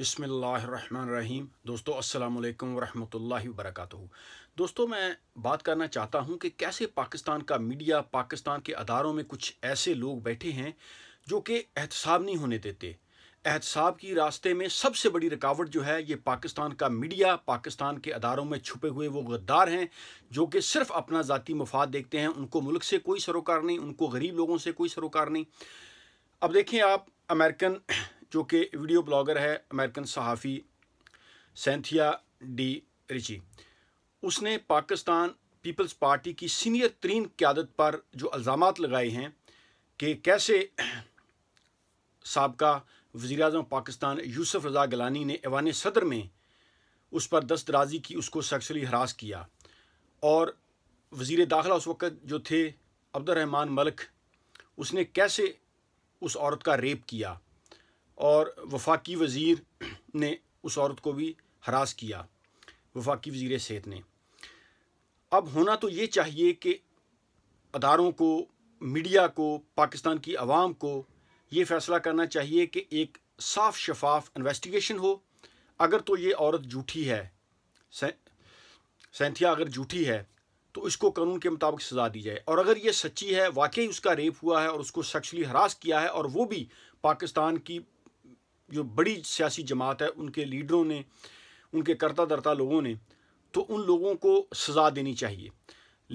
बिसमीम दोस्तों अस्सलाम वालेकुम वरहमतुल्लाहि वबरकatuहू दोस्तों मैं बात करना चाहता हूं कि कैसे पाकिस्तान का मीडिया पाकिस्तान के अदारों में कुछ ऐसे लोग बैठे हैं जो कि एहतसाब नहीं होने देते एहतसाब की रास्ते में सबसे बड़ी रुकावट जो है ये पाकिस्तान का मीडिया पाकिस्तान के अदारों में छुपे हुए वो गद्दार हैं जो कि सिर्फ अपना ज़ाती मफाद देखते हैं उनको मुल्क से कोई सरोकार नहीं उनको गरीब लोगों से कोई सरोकार नहीं अब देखें आप अमेरिकन जो कि वीडियो ब्लॉगर है अमेरिकन सहाफ़ी सेंथिया डी रिची उसने पाकिस्तान पीपल्स पार्टी की सीनियर तरीन क्यादत पर जो अल्ज़ाम लगाए हैं कि कैसे सबका वज़ी अजम पाकिस्तान यूसुफ रज़ा गलानी ने ऐवान सदर में उस पर दस्तराजी की उसको सेक्सुअली हरास किया और वज़ी दाखिला उस वक़्त जो थे अब्दुलरहमान मलिक उसने कैसे उस औरत का रेप किया और वफाकी वज़ीर ने उस औरत को भी हरास किया वफाकी वज़ी सेहत ने अब होना तो ये चाहिए कि अदारों को मीडिया को पाकिस्तान की आवाम को ये फ़ैसला करना चाहिए कि एक साफ शफाफ इन्वेस्टिगेशन हो अगर तो ये औरत झूठी है सेंथिया अगर झूठी है तो इसको कानून के मुताबिक सज़ा दी जाए और अगर ये सच्ची है वाकई उसका रेप हुआ है और उसको सेक्सुअली हरास किया है और वो भी पाकिस्तान की जो बड़ी सियासी जमात है उनके लीडरों ने उनके करता दरता लोगों ने तो उन लोगों को सज़ा देनी चाहिए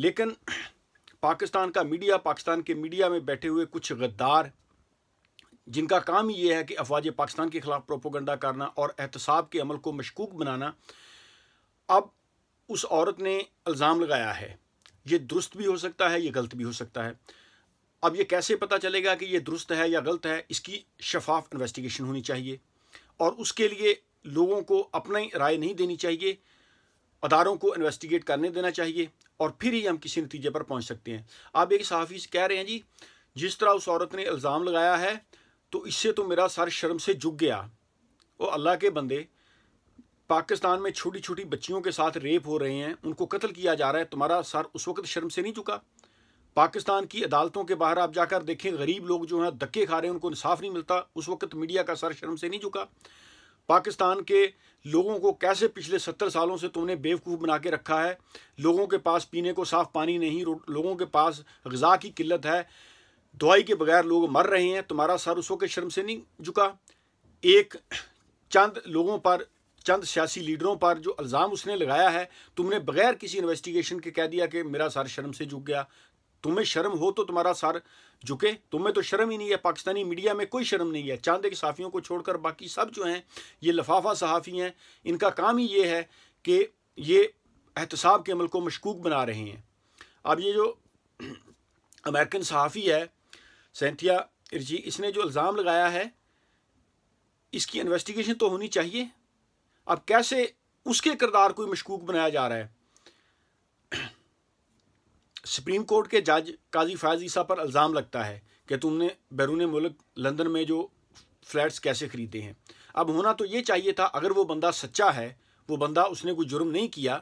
लेकिन पाकिस्तान का मीडिया पाकिस्तान के मीडिया में बैठे हुए कुछ गद्दार जिनका काम ये है कि अफवाज पाकिस्तान के ख़िलाफ़ प्रोपोगंडा करना और एहतसाब के अमल को मशकूक बनाना अब उस औरत ने इल्ज़ाम लगाया है ये दुरुस्त भी हो सकता है ये गलत भी हो सकता है अब ये कैसे पता चलेगा कि ये दुरुस्त है या गलत है इसकी शफाफ इन्वेस्टिगेशन होनी चाहिए और उसके लिए लोगों को अपनी राय नहीं देनी चाहिए अदारों को इन्वेस्टिगेट करने देना चाहिए और फिर ही हम किसी नतीजे पर पहुंच सकते हैं आप एक सहाफ़ी कह रहे हैं जी जिस तरह उस औरत ने इल्ज़ाम लगाया है तो इससे तो मेरा सर शर्म से झुक गया वो अल्लाह के बंदे पाकिस्तान में छोटी छोटी बच्चियों के साथ रेप हो रहे हैं उनको कत्ल किया जा रहा है तुम्हारा सर उस वक्त शर्म से नहीं झुका पाकिस्तान की अदालतों के बाहर आप जाकर देखें गरीब लोग जो हैं धक्के खा रहे हैं उनको इंसाफ नहीं मिलता उस वक्त मीडिया का सर शर्म से नहीं झुका पाकिस्तान के लोगों को कैसे पिछले सत्तर सालों से तुमने बेवकूफ़ बना के रखा है लोगों के पास पीने को साफ़ पानी नहीं लोगों के पास गज़ा की किल्लत है दवाई के बगैर लोग मर रहे हैं तुम्हारा सर उस वक्त शर्म से नहीं झुका एक चंद लोगों पर चंद सियासी लीडरों पर जो अल्ज़ाम उसने लगाया है तुमने बगैर किसी इन्वेस्टिगेशन के कह दिया कि मेरा सर शर्म से झुक गया तुम्हें शर्म हो तो तुम्हारा सर झुके तुम्हें तो शर्म ही नहीं है पाकिस्तानी मीडिया में कोई शर्म नहीं है चांद के सहाफ़ियों को छोड़कर बाकी सब जो हैं ये लफाफा सहाफ़ी हैं इनका काम ही ये है कि ये एहतसाब के अमल को मशकूक बना रहे हैं अब ये जो अमेरिकन सहाफ़ी है सेंथिया इर्जी इसने जो इल्ज़ाम लगाया है इसकी इन्वेस्टिगेशन तो होनी चाहिए अब कैसे उसके किरदार को मशकूक बनाया जा रहा है सुप्रीम कोर्ट के जज काजी फायज ईसा पर इल्ज़ाम लगता है कि तुमने बैरून मुल्क लंदन में जो फ्लैट्स कैसे ख़रीदे हैं अब होना तो ये चाहिए था अगर वो बंदा सच्चा है वो बंदा उसने कोई जुर्म नहीं किया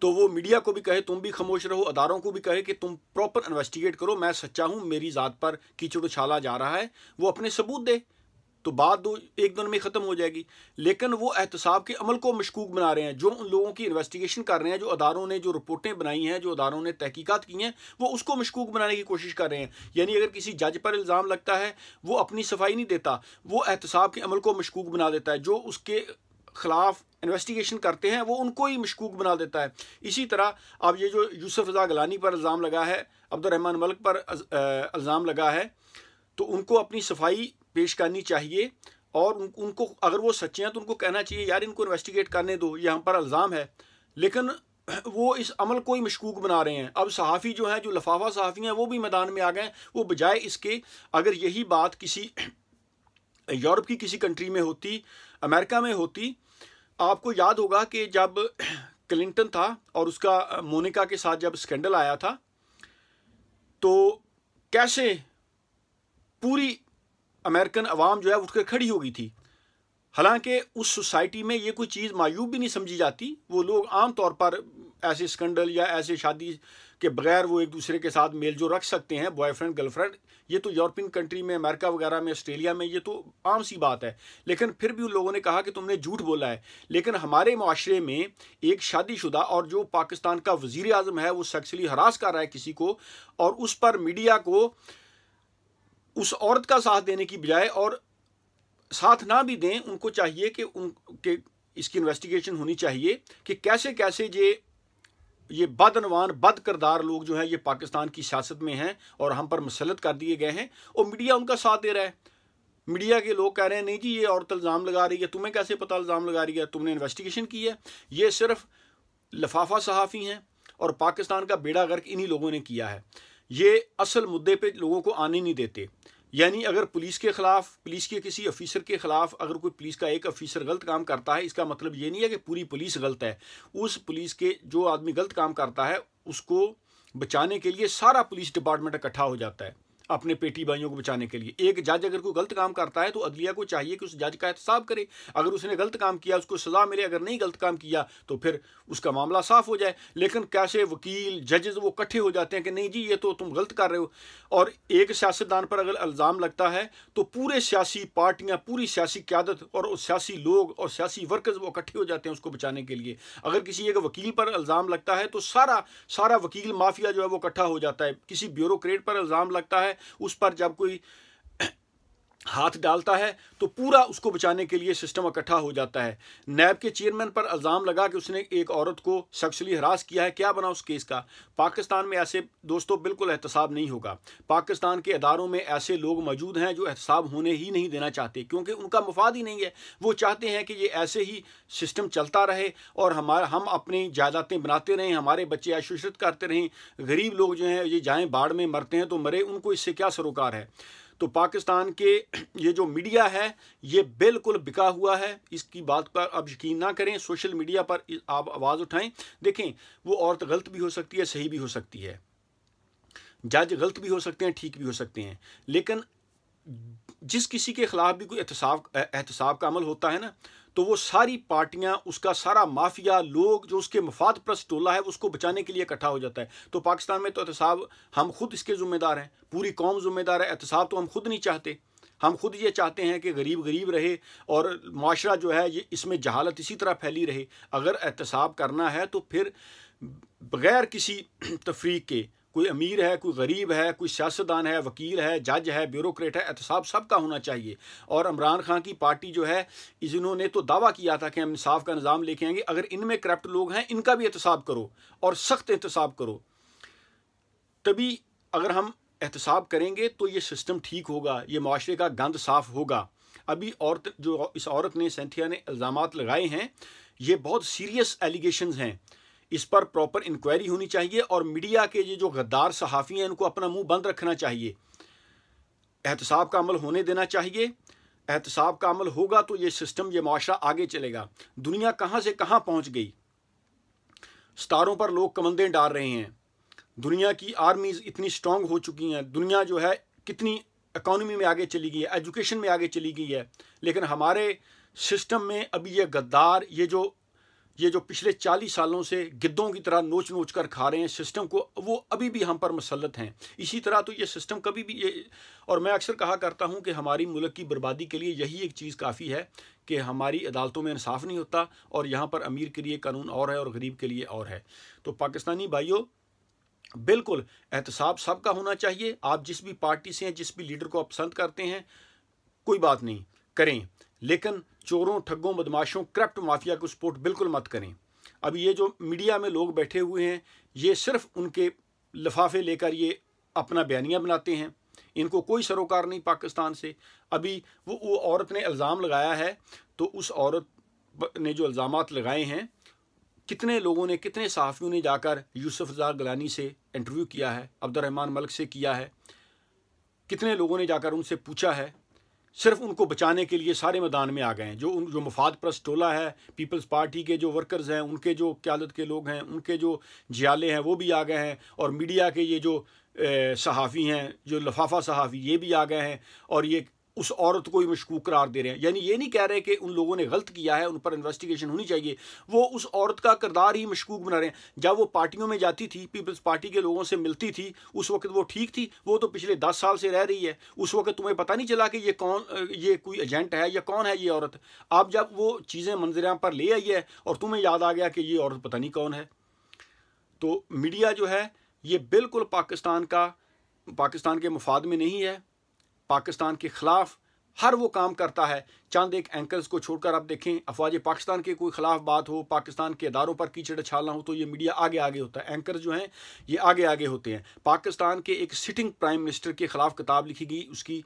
तो वो मीडिया को भी कहे तुम भी खामोश रहो अदारों को भी कहे कि तुम प्रॉपर इन्वेस्टिगेट करो मैं सच्चा हूँ मेरी ज़ात पर कीचड़ उछाला जा रहा है वो अपने सबूत दे तो बात दो एक दिन में ख़त्म हो जाएगी लेकिन वो एहतसाब के अमल को मशकूक बना रहे हैं जो उन लोगों की इन्वेस्टिगेशन कर रहे हैं जो अदारों ने जो रिपोर्टें बनाई हैं जो अदारों ने तहकीकत की हैं वो उसको मशकूक बनाने की कोशिश कर रहे हैं यानी अगर किसी जज पर इल्ज़ाम लगता है वो अपनी सफाई नहीं देता वो एहतसाब के अमल को मशकूक बना देता है जो उसके खिलाफ इन्वेस्टिगेशन करते हैं वो उनको ही मशकूक बना देता है इसी तरह अब ये जो यूसुफ रजा गलानी पर इल्ज़ाम लगा है अब्दुलरहमान मलिक पर इल्ज़ाम लगा है तो उनको अपनी सफाई पेश करनी चाहिए और उन, उनको अगर वो सच्चे हैं तो उनको कहना चाहिए यार इनको इन्वेस्टिगेट करने दो यहाँ पर अल्ज़ाम है लेकिन वो इस अमल को ही मशकूक बना रहे हैं अब सहाफ़ी जो हैं जो लफाफा सहाफ़ी हैं वो भी मैदान में आ गए वो बजाय इसके अगर यही बात किसी यूरोप की किसी कंट्री में होती अमेरिका में होती आपको याद होगा कि जब क्लिंटन था और उसका मोनिका के साथ जब स्कैंडल आया था तो कैसे पूरी अमेरिकन आवाम जो है उठ कर खड़ी हो गई थी हालांकि उस सोसाइटी में ये कोई चीज़ मायूब भी नहीं समझी जाती वो लोग आम तौर पर ऐसे स्कंडल या ऐसे शादी के बगैर वो एक दूसरे के साथ मेल जो रख सकते हैं बॉयफ्रेंड गर्लफ्रेंड ये तो यूरोपियन कंट्री में अमेरिका वगैरह में ऑस्ट्रेलिया में ये तो आम सी बात है लेकिन फिर भी उन लोगों ने कहा कि तुमने झूठ बोला है लेकिन हमारे माशरे में एक शादीशुदा और जो पाकिस्तान का वज़ी अजम है वो सेक्सुअली हरास कर रहा है किसी को और उस पर मीडिया को उस औरत का साथ देने की बजाय और साथ ना भी दें उनको चाहिए कि उनके इसकी इन्वेस्टिगेशन होनी चाहिए कि कैसे कैसे ये ये बदनवान बद करदार लोग जो हैं ये पाकिस्तान की सियासत में हैं और हम पर मसलत कर दिए गए हैं और मीडिया उनका साथ दे रहा है मीडिया के लोग कह रहे हैं नहीं जी ये औरत इल्ज़ाम लगा रही है तुम्हें कैसे पता इल्ज़ाम लगा रही है तुमने इन्वेस्टिगेशन की है ये सिर्फ लफाफा सहाफ़ी हैं और पाकिस्तान का बेड़ा गर्क इन्हीं लोगों ने किया है ये असल मुद्दे पे लोगों को आने नहीं देते यानी अगर पुलिस के ख़िलाफ़ पुलिस के किसी ऑफिसर के ख़िलाफ़ अगर कोई पुलिस का एक ऑफिसर गलत काम करता है इसका मतलब ये नहीं है कि पूरी पुलिस गलत है उस पुलिस के जो आदमी गलत काम करता है उसको बचाने के लिए सारा पुलिस डिपार्टमेंट इकट्ठा हो जाता है अपने पेटी भाइयों को बचाने के लिए एक जज अगर कोई गलत काम करता है तो अदलिया को चाहिए कि उस जज का एहतसाब करे अगर उसने गलत काम किया उसको सज़ा मिले अगर नहीं गलत काम किया तो फिर उसका मामला साफ हो जाए लेकिन कैसे वकील जजेज़ वो इकट्ठे हो जाते हैं कि नहीं जी ये तो तुम गलत कर रहे हो और एक सियासतदान पर अगर इल्ज़ाम लगता है तो पूरे सियासी पार्टियाँ पूरी सियासी क्यादत और सियासी लोग और सियासी वर्कर्स वो इकट्ठे हो जाते हैं उसको बचाने के लिए अगर किसी एक वकील पर इल्ज़ाम लगता है तो सारा सारा वकील माफिया जो है वो इकट्ठा हो जाता है किसी ब्यूरोक्रेट पर इल्ज़ाम लगता है उस पर जब कोई हाथ डालता है तो पूरा उसको बचाने के लिए सिस्टम इकट्ठा हो जाता है नैब के चेयरमैन पर इल्ज़ाम लगा कि उसने एक औरत को सक्सली हरास किया है क्या बना उस केस का पाकिस्तान में ऐसे दोस्तों बिल्कुल एहतसाब नहीं होगा पाकिस्तान के अदारों में ऐसे लोग मौजूद हैं जो एहतसाब होने ही नहीं देना चाहते क्योंकि उनका मुफाद ही नहीं है वो चाहते हैं कि ये ऐसे ही सिस्टम चलता रहे और हमारा हम अपनी जायदादें बनाते रहें हमारे बच्चे आशुशरत करते रहें गरीब लोग जो हैं ये जाएँ बाढ़ में मरते हैं तो मरे उनको इससे क्या सरोकार है तो पाकिस्तान के ये जो मीडिया है ये बिल्कुल बिका हुआ है इसकी बात पर आप यकीन ना करें सोशल मीडिया पर आप आवाज़ उठाएं देखें वो औरत गलत भी हो सकती है सही भी हो सकती है जज गलत भी हो सकते हैं ठीक भी हो सकते हैं लेकिन जिस किसी के ख़िलाफ़ भी कोई एहतसाब एहतसाब का अमल होता है ना तो वो सारी पार्टियां उसका सारा माफिया लोग जो उसके मफाद प्रस टोला है उसको बचाने के लिए इकट्ठा हो जाता है तो पाकिस्तान में तो एहतसाब हम खुद इसके ज़िम्मेदार हैं पूरी कौम ज़िम्मेदार है एहतसाब तो हम खुद नहीं चाहते हम खुद ये चाहते हैं कि गरीब गरीब रहे और माशरा जो है ये इसमें जहालत इसी तरह फैली रहे अगर एहतसाब करना है तो फिर बग़ैर किसी तफरीक के कोई अमीर है कोई गरीब है कोई सियासतदान है वकील है जज है ब्यूरोक्रेट है एहतसाब सबका होना चाहिए और इमरान खान की पार्टी जो है इन्होंने तो दावा किया था कि हम इंसाफ का निज़ाम लेके आएंगे अगर इनमें करप्ट लोग हैं इनका भी एहतसाब करो और सख्त एहतसाब करो तभी अगर हम एहतसाब करेंगे तो ये सिस्टम ठीक होगा ये माशरे का गंद साफ होगा अभी औरत जो इस औरत ने सेंथिया ने इल्ज़ाम लगाए हैं ये बहुत सीरियस एलिगेशन हैं इस पर प्रॉपर इंक्वायरी होनी चाहिए और मीडिया के ये जो गद्दार सहाफ़ी हैं इनको अपना मुंह बंद रखना चाहिए एहतसाब का अमल होने देना चाहिए एहतसाब का अमल होगा तो ये सिस्टम ये माशरा आगे चलेगा दुनिया कहाँ से कहाँ पहुँच गई सितारों पर लोग कमंदें डाल रहे हैं दुनिया की आर्मीज़ इतनी स्ट्रॉन्ग हो चुकी हैं दुनिया जो है कितनी इकॉनमी में आगे चली गई है एजुकेशन में आगे चली गई है लेकिन हमारे सिस्टम में अभी ये गद्दार ये जो ये जो पिछले चालीस सालों से गिद्धों की तरह नोच नोच कर खा रहे हैं सिस्टम को वो अभी भी हम पर मसलत हैं इसी तरह तो ये सिस्टम कभी भी ये और मैं अक्सर कहा करता हूँ कि हमारी मुल्क की बर्बादी के लिए यही एक चीज़ काफ़ी है कि हमारी अदालतों में इंसाफ नहीं होता और यहाँ पर अमीर के लिए कानून और है और गरीब के लिए और है तो पाकिस्तानी भाइयों बिल्कुल एहतसाब सबका होना चाहिए आप जिस भी पार्टी से हैं जिस भी लीडर को आप पसंद करते हैं कोई बात नहीं करें लेकिन चोरों ठगों बदमाशों करप्ट माफिया को सपोर्ट बिल्कुल मत करें अब ये जो मीडिया में लोग बैठे हुए हैं ये सिर्फ उनके लफाफे लेकर ये अपना बयानिया बनाते हैं इनको कोई सरोकार नहीं पाकिस्तान से अभी वो वो औरत ने इल्ज़ाम लगाया है तो उस औरत ने जो इल्ज़ाम लगाए हैं कितने लोगों ने कितने सहाफ़ियों ने जाकर यूसुफ जार गलानी से इंटरव्यू किया है अब्दुलरहमान मलिक से किया है कितने लोगों ने जाकर उनसे पूछा है सिर्फ उनको बचाने के लिए सारे मैदान में आ गए हैं जो उन जो मफाद प्रस्ट टोला है पीपल्स पार्टी के जो वर्कर्स हैं उनके जो क्यादत के लोग हैं उनके जो जियाले हैं वो भी आ गए हैं और मीडिया के ये जो सहाफ़ी हैं जो लफाफा सहाफ़ी ये भी आ गए हैं और ये उस औरत को ही मशकूक करार दे रहे हैं यानी ये नहीं कह रहे कि उन लोगों ने गलत किया है उन पर इन्वेस्टिगेशन होनी चाहिए वो उस औरत का किरदार ही मशकूक बना रहे हैं जब वो पार्टियों में जाती थी पीपल्स पार्टी के लोगों से मिलती थी उस वक्त वो ठीक थी वो तो पिछले दस साल से रह रही है उस वक्त तुम्हें पता नहीं चला कि ये कौन ये कोई एजेंट है या कौन है ये औरत आप जब वो चीज़ें मंजिल पर ले आई है और तुम्हें याद आ गया कि ये औरत पता नहीं कौन है तो मीडिया जो है ये बिल्कुल पाकिस्तान का पाकिस्तान के मफाद में नहीं है पाकिस्तान के ख़िलाफ़ हर वो काम करता है चंद एक एंकर्स को छोड़कर आप देखें अफवाज पाकिस्तान के कोई ख़िलाफ़ बात हो पाकिस्तान के इदारों पर कीचड़ छालना हो तो ये मीडिया आगे आगे होता है एंकर जो हैं ये आगे आगे होते हैं पाकिस्तान के एक सिटिंग प्राइम मिनिस्टर के ख़िलाफ़ किताब लिखी गई उसकी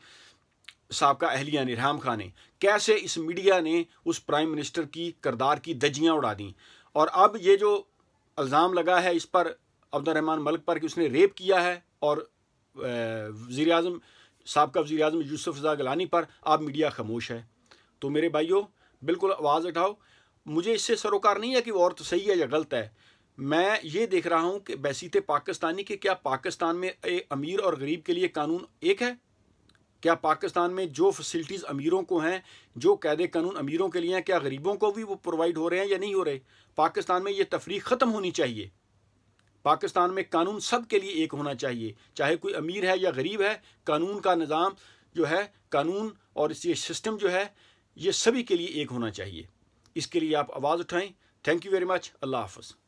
सबका अहलिया ने राम खान ने कैसे इस मीडिया ने उस प्राइम मिनिस्टर की करदार की दजियाँ उड़ा दी और अब ये जो इल्ज़ाम लगा है इस पर अब्दुलरहमान मलिक पर कि उसने रेप किया है और वज़ी अजम सबका वजी अजम यूसुफ रजा गलानी पर आप मीडिया खामोश है तो मेरे भाइयों बिल्कुल आवाज़ उठाओ मुझे इससे सरोकार नहीं है कि वो औरत सही है या गलत है मैं ये देख रहा हूँ कि बैसीत पाकिस्तानी के क्या पाकिस्तान में अमीर और गरीब के लिए कानून एक है क्या पाकिस्तान में जो फैसिलिटीज़ अमीरों को हैं जो कैद कानून अमीरों के लिए हैं क्या गरीबों को भी वो प्रोवाइड हो रहे हैं या नहीं हो रहे पाकिस्तान में ये तफरी ख़त्म होनी चाहिए पाकिस्तान में कानून सब के लिए एक होना चाहिए चाहे कोई अमीर है या गरीब है कानून का निज़ाम जो है कानून और ये सिस्टम जो है ये सभी के लिए एक होना चाहिए इसके लिए आप आवाज़ उठाएं थैंक यू वेरी मच अल्लाह हाफ